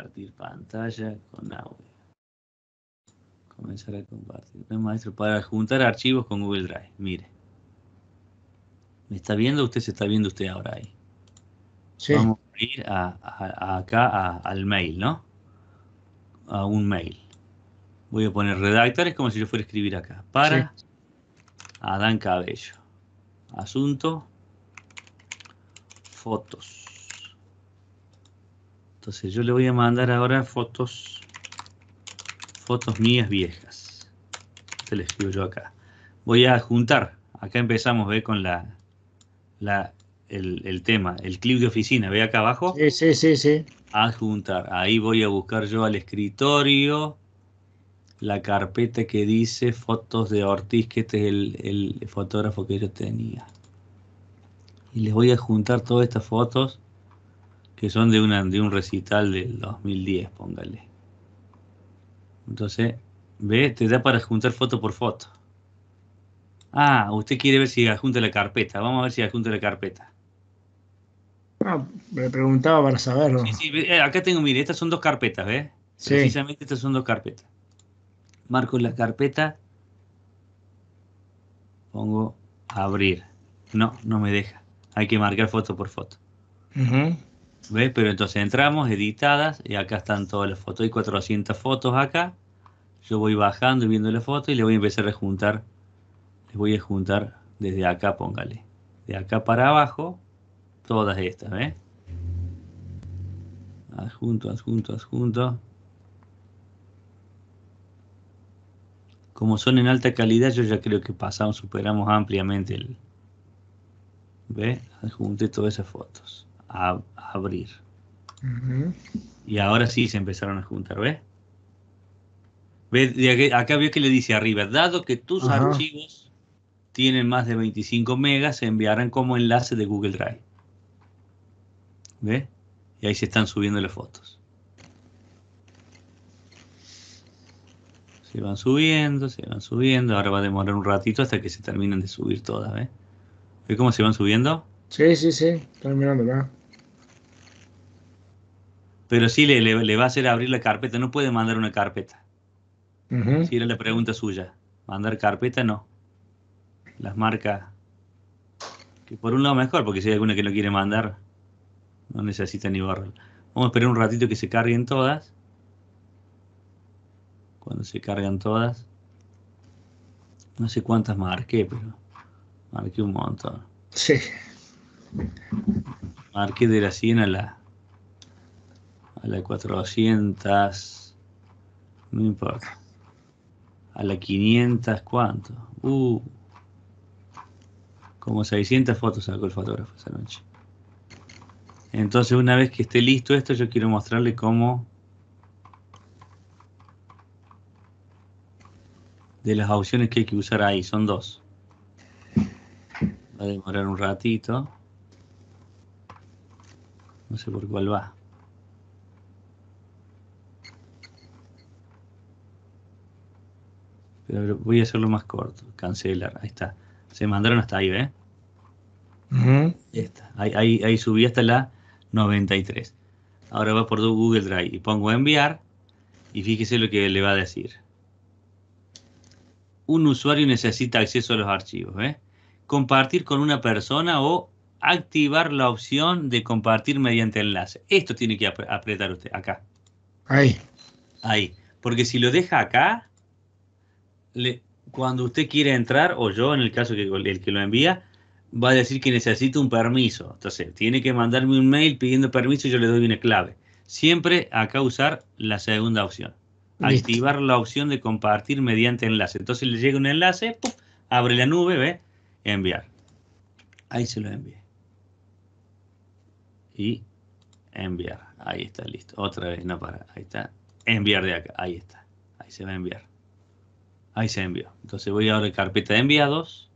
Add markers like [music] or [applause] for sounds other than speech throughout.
compartir pantalla con audio. Comenzar a compartir. maestro, para juntar archivos con Google Drive. Mire. ¿Me está viendo? Usted se está viendo usted ahora ahí. Vamos a ir a, acá al mail, ¿no? A un mail. Voy a poner redactores es como si yo fuera a escribir acá. Para Adán Cabello. Asunto. Fotos. Entonces yo le voy a mandar ahora fotos, fotos mías viejas. Te le escribo yo acá. Voy a juntar. Acá empezamos, ve, con la, el, tema, el clip de oficina, ve acá abajo. Sí, sí, sí, sí. juntar. Ahí voy a buscar yo al escritorio la carpeta que dice fotos de Ortiz, que este es el, el fotógrafo que yo tenía. Y les voy a juntar todas estas fotos que son de, una, de un recital del 2010, póngale. Entonces, ve, te da para juntar foto por foto. Ah, usted quiere ver si adjunta la carpeta. Vamos a ver si adjunta la carpeta. Ah, me preguntaba para saberlo. Eh, acá tengo, mire, estas son dos carpetas, ¿ves? Precisamente estas son dos carpetas. Marco la carpeta. Pongo abrir. No, no me deja. Hay que marcar foto por foto. ¿Ves? Pero entonces entramos, editadas, y acá están todas las fotos. Hay 400 fotos acá. Yo voy bajando y viendo las fotos y le voy a empezar a juntar. Les voy a juntar desde acá, póngale. De acá para abajo, todas estas, ¿ves? Adjunto, adjunto, adjunto. Como son en alta calidad, yo ya creo que pasamos, superamos ampliamente el... ¿Ves? Adjunté todas esas fotos a, abrir. Y ahora sí se empezaron a juntar, ve. acá, veo que le dice arriba, dado que tus archivos tienen más de 25 megas, se enviarán como enlace de Google Drive. Ve Y ahí se están subiendo las fotos. Se van subiendo, se van subiendo. Ahora va a demorar un ratito hasta que se terminen de subir todas, ¿ves? ¿Ves cómo se van subiendo? Sí, sí, sí. Terminando, pero sí le, va a hacer abrir la carpeta, no puede mandar una carpeta. Si era la pregunta suya, mandar carpeta no. Las marcas, que por un lado mejor, porque si hay alguna que no quiere mandar, no necesita ni borrar. Vamos a esperar un ratito que se carguen todas. Cuando se cargan todas, no sé cuántas marqué, pero marqué un montón. Sí. Marqué de la 100 a la a la 400, no importa. A la 500, ¿cuánto? Uh, como 600 fotos sacó el fotógrafo esa noche. Entonces una vez que esté listo esto, yo quiero mostrarle cómo de las opciones que hay que usar ahí, son dos. Va a demorar un ratito. No sé por cuál va. voy a hacerlo más corto. Cancelar. Ahí está. Se mandaron hasta ahí, ¿ves? ahí, está. Ahí, subí hasta la 93. Ahora va por Google Drive y pongo enviar y fíjese lo que le va a decir. Un usuario necesita acceso a los archivos. Compartir con una persona o activar la opción de compartir mediante enlace. Esto tiene que apretar usted acá. Ahí. Ahí. Porque si lo deja acá, cuando usted quiere entrar, o yo en el caso que el que lo envía, va a decir que necesita un permiso. Entonces, tiene que mandarme un mail pidiendo permiso y yo le doy una clave. Siempre acá usar la segunda opción. Activar la opción de compartir mediante enlace. Entonces le llega un enlace, abre la nube, ve, enviar. Ahí se lo envíe Y enviar. Ahí está, listo. Otra vez, no para. Ahí está. Enviar de acá. Ahí está. Ahí se va a enviar. Ahí se envió. Entonces voy ahora a la carpeta de enviados.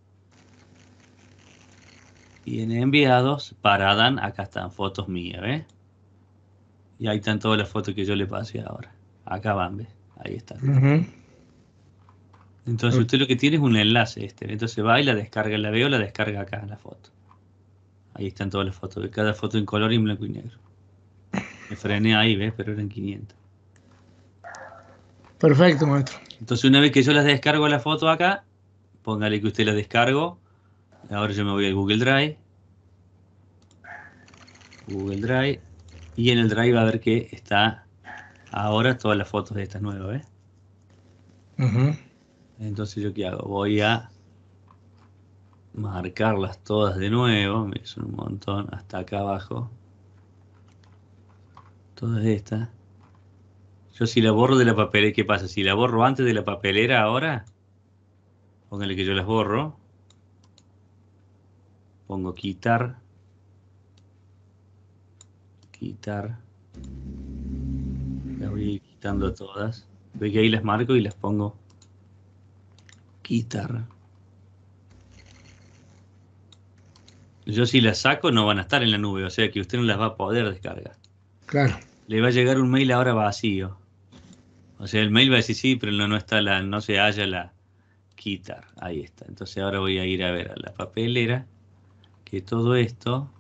Y en enviados, para Adán, acá están fotos mías, ¿ves? Y ahí están todas las fotos que yo le pasé ahora. Acá van, ¿ves? Ahí están. Entonces usted lo que tiene es un enlace este. Entonces va y la descarga, la veo, la descarga acá en la foto. Ahí están todas las fotos, de cada foto en color y en blanco y negro. Me frené ahí, ¿ves? Pero eran 500. Perfecto, maestro. Entonces, una vez que yo las descargo la foto acá, póngale que usted la descargo. Ahora yo me voy al Google Drive. Google Drive. Y en el Drive va a ver que está ahora todas las fotos de estas nuevas, Entonces, ¿yo qué hago? Voy a marcarlas todas de nuevo. Me hizo un montón hasta acá abajo. Todas estas. Yo si la borro de la papelera, ¿qué pasa? Si la borro antes de la papelera ahora, póngale que yo las borro. Pongo quitar. Quitar. Las voy quitando a todas. Ve que ahí las marco y las pongo. Quitar. Yo si las saco no van a estar en la nube, o sea que usted no las va a poder descargar. Claro. Le va a llegar un mail ahora vacío. O sea, el mail va a decir sí, pero no, está la, no se halla la quitar. Ahí está. Entonces ahora voy a ir a ver a la papelera que todo esto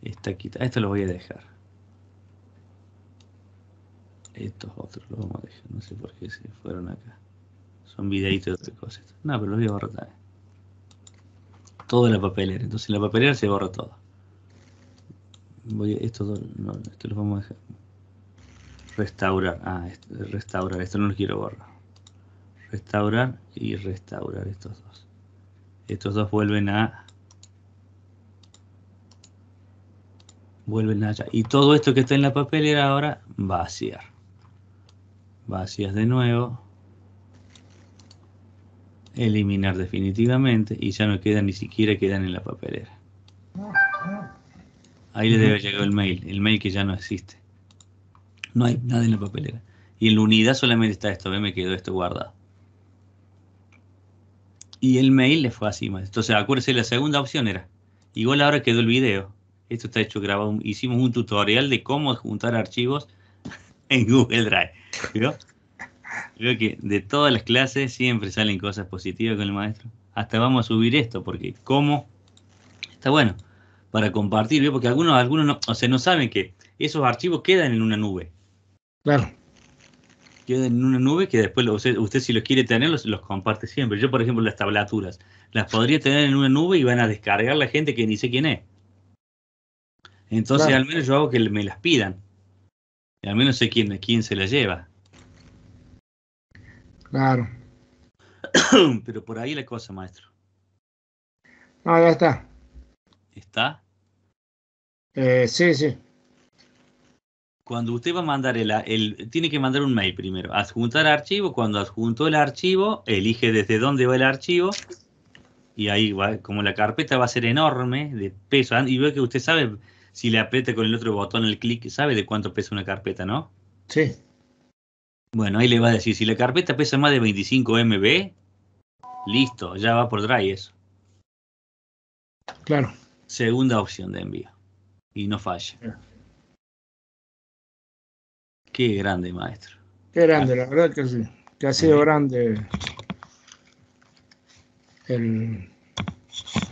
está quitado. Esto lo voy a dejar. Estos otros los vamos a dejar. No sé por qué se fueron acá. Son videitos de cosas. No, pero los voy a borrar también. en la papelera. Entonces en la papelera se borra todo. Voy no, esto lo vamos a dejar. Restaurar. Ah, restaurar. Esto no lo quiero borrar. Restaurar y restaurar estos dos. Estos dos vuelven a... Vuelven allá. Y todo esto que está en la papelera ahora vaciar. Vacías de nuevo. Eliminar definitivamente. Y ya no quedan ni siquiera quedan en la papelera. Ahí le debe llegar el mail. El mail que ya no existe. No hay nada en la papelera. Y en la unidad solamente está esto, ve, me quedó esto guardado. Y el mail le fue así más. Entonces, acuérdense, la segunda opción era, igual ahora quedó el video. Esto está hecho grabado. Hicimos un tutorial de cómo juntar archivos [laughs] en Google Drive. ¿Vio? Creo que de todas las clases siempre salen cosas positivas con el maestro. Hasta vamos a subir esto, porque cómo está bueno para compartir, porque algunos, algunos no, no saben que esos archivos quedan en una nube. Claro. Quedan en una nube que después usted, si los quiere tener, los, comparte siempre. Yo, por ejemplo, las tablaturas, las podría tener en una nube y van a descargar la gente que ni sé quién es. Entonces, al menos yo hago que me las pidan. Y al menos sé quién, quién se las lleva. Claro. [coughs] Pero por ahí la cosa, maestro. No, ah, ya está. ¿Está? Eh, sí, sí cuando usted va a mandar el, el, tiene que mandar un mail primero, adjuntar archivo, cuando adjunto el archivo, elige desde dónde va el archivo y ahí va, como la carpeta va a ser enorme de peso, ah, y veo que usted sabe si le aprieta con el otro botón el clic, sabe de cuánto pesa una carpeta, ¿no? Sí. Bueno, ahí le va a decir, si la carpeta pesa más de 25 MB, listo, ya va por Drive eso. Claro. Segunda opción de envío. Y no falla. Qué grande, maestro. Qué grande, ah. la verdad que sí. Que ha sido grande. El,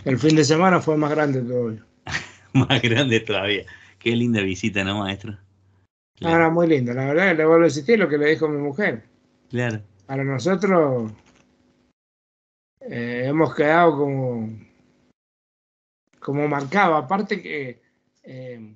el fin de semana fue más grande todavía. [laughs] más grande todavía. Qué linda visita, ¿no, maestro? Claro. Ah, muy linda. La verdad le vuelvo a insistir lo que le dijo mi mujer. Claro. Para nosotros eh, hemos quedado como, como marcado. Aparte que eh,